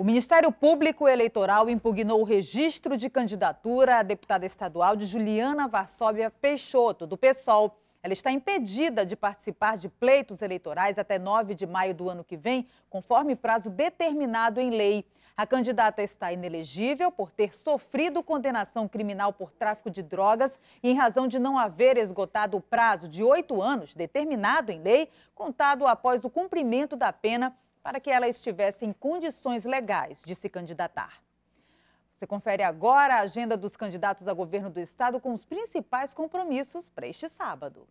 O Ministério Público Eleitoral impugnou o registro de candidatura à deputada estadual de Juliana Varsóvia Peixoto, do PSOL. Ela está impedida de participar de pleitos eleitorais até 9 de maio do ano que vem, conforme prazo determinado em lei. A candidata está inelegível por ter sofrido condenação criminal por tráfico de drogas e em razão de não haver esgotado o prazo de oito anos determinado em lei, contado após o cumprimento da pena para que ela estivesse em condições legais de se candidatar. Você confere agora a agenda dos candidatos a governo do estado com os principais compromissos para este sábado.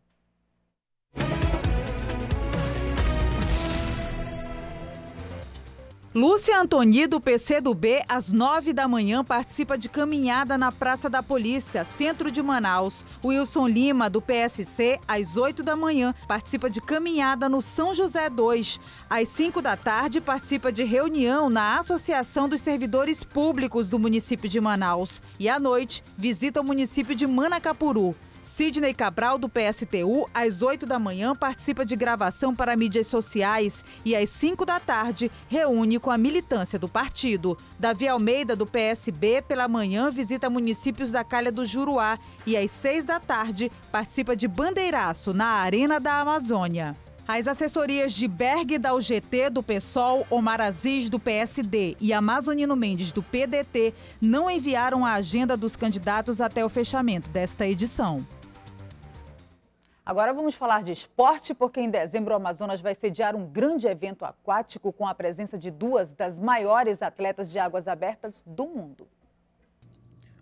Lúcia Antoni, do PCdoB, às 9 da manhã, participa de caminhada na Praça da Polícia, centro de Manaus. Wilson Lima, do PSC, às 8 da manhã, participa de caminhada no São José 2. Às 5 da tarde, participa de reunião na Associação dos Servidores Públicos do município de Manaus. E à noite, visita o município de Manacapuru. Sidney Cabral, do PSTU, às 8 da manhã, participa de gravação para mídias sociais e às 5 da tarde reúne com a militância do partido. Davi Almeida, do PSB, pela manhã visita municípios da Calha do Juruá e às 6 da tarde participa de bandeiraço na Arena da Amazônia. As assessorias de Berg da UGT do PSOL, Omar Aziz do PSD e Amazonino Mendes do PDT não enviaram a agenda dos candidatos até o fechamento desta edição. Agora vamos falar de esporte, porque em dezembro o Amazonas vai sediar um grande evento aquático com a presença de duas das maiores atletas de águas abertas do mundo.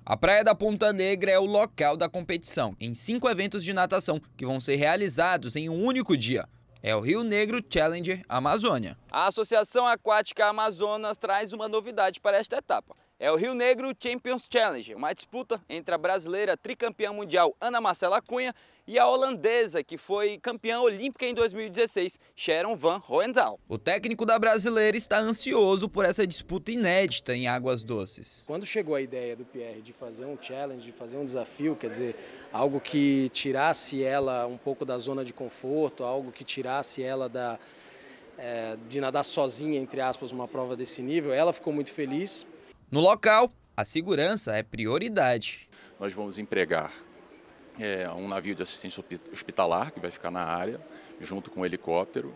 A Praia da Ponta Negra é o local da competição, em cinco eventos de natação que vão ser realizados em um único dia. É o Rio Negro Challenger Amazônia. A Associação Aquática Amazonas traz uma novidade para esta etapa. É o Rio Negro Champions Challenge, uma disputa entre a brasileira tricampeã mundial Ana Marcela Cunha e a holandesa que foi campeã olímpica em 2016, Sharon Van Hoendal. O técnico da brasileira está ansioso por essa disputa inédita em águas doces. Quando chegou a ideia do Pierre de fazer um challenge, de fazer um desafio, quer dizer, algo que tirasse ela um pouco da zona de conforto, algo que tirasse ela da é, de nadar sozinha, entre aspas, uma prova desse nível. Ela ficou muito feliz, no local, a segurança é prioridade. Nós vamos empregar é, um navio de assistência hospitalar que vai ficar na área, junto com um helicóptero,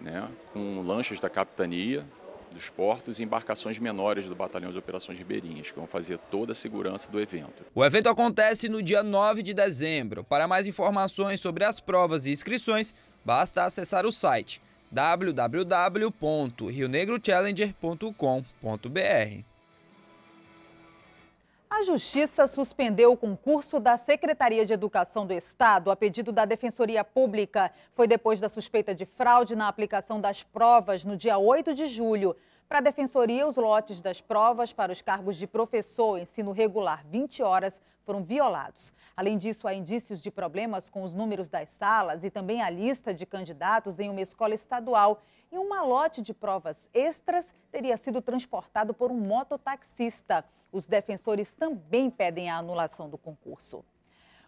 né, com lanchas da capitania dos portos e embarcações menores do Batalhão de Operações Ribeirinhas, que vão fazer toda a segurança do evento. O evento acontece no dia 9 de dezembro. Para mais informações sobre as provas e inscrições, basta acessar o site www.rionegrochallenger.com.br. A Justiça suspendeu o concurso da Secretaria de Educação do Estado a pedido da Defensoria Pública. Foi depois da suspeita de fraude na aplicação das provas no dia 8 de julho. Para a Defensoria, os lotes das provas para os cargos de professor, ensino regular 20 horas, foram violados. Além disso, há indícios de problemas com os números das salas e também a lista de candidatos em uma escola estadual. E um malote de provas extras teria sido transportado por um mototaxista. Os defensores também pedem a anulação do concurso.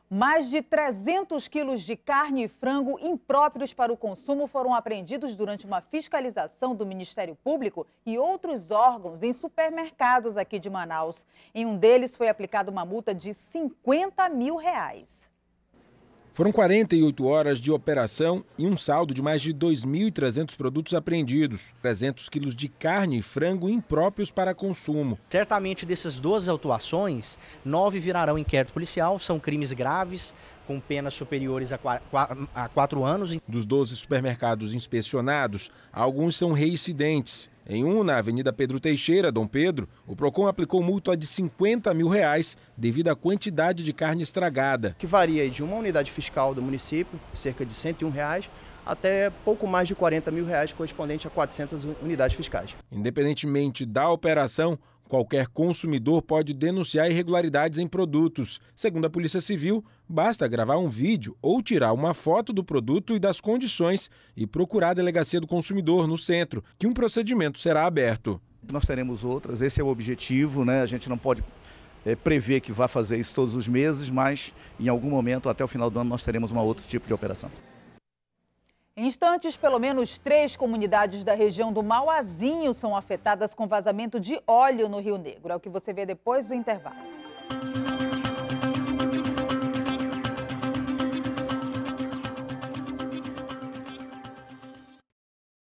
Mais de 300 quilos de carne e frango impróprios para o consumo foram apreendidos durante uma fiscalização do Ministério Público e outros órgãos em supermercados aqui de Manaus. Em um deles foi aplicada uma multa de 50 mil reais. Foram 48 horas de operação e um saldo de mais de 2.300 produtos apreendidos, 300 quilos de carne e frango impróprios para consumo. Certamente dessas 12 autuações, nove virarão inquérito policial, são crimes graves, com penas superiores a quatro anos. Dos 12 supermercados inspecionados, alguns são reincidentes em um, na Avenida Pedro Teixeira, Dom Pedro, o PROCON aplicou multa de 50 mil reais devido à quantidade de carne estragada. Que varia de uma unidade fiscal do município, cerca de 101 reais, até pouco mais de 40 mil reais, correspondente a 400 unidades fiscais. Independentemente da operação, Qualquer consumidor pode denunciar irregularidades em produtos. Segundo a Polícia Civil, basta gravar um vídeo ou tirar uma foto do produto e das condições e procurar a Delegacia do Consumidor no centro, que um procedimento será aberto. Nós teremos outras, esse é o objetivo, né? A gente não pode é, prever que vá fazer isso todos os meses, mas em algum momento, até o final do ano, nós teremos um outro tipo de operação. Em instantes, pelo menos três comunidades da região do Mauazinho são afetadas com vazamento de óleo no Rio Negro. É o que você vê depois do intervalo.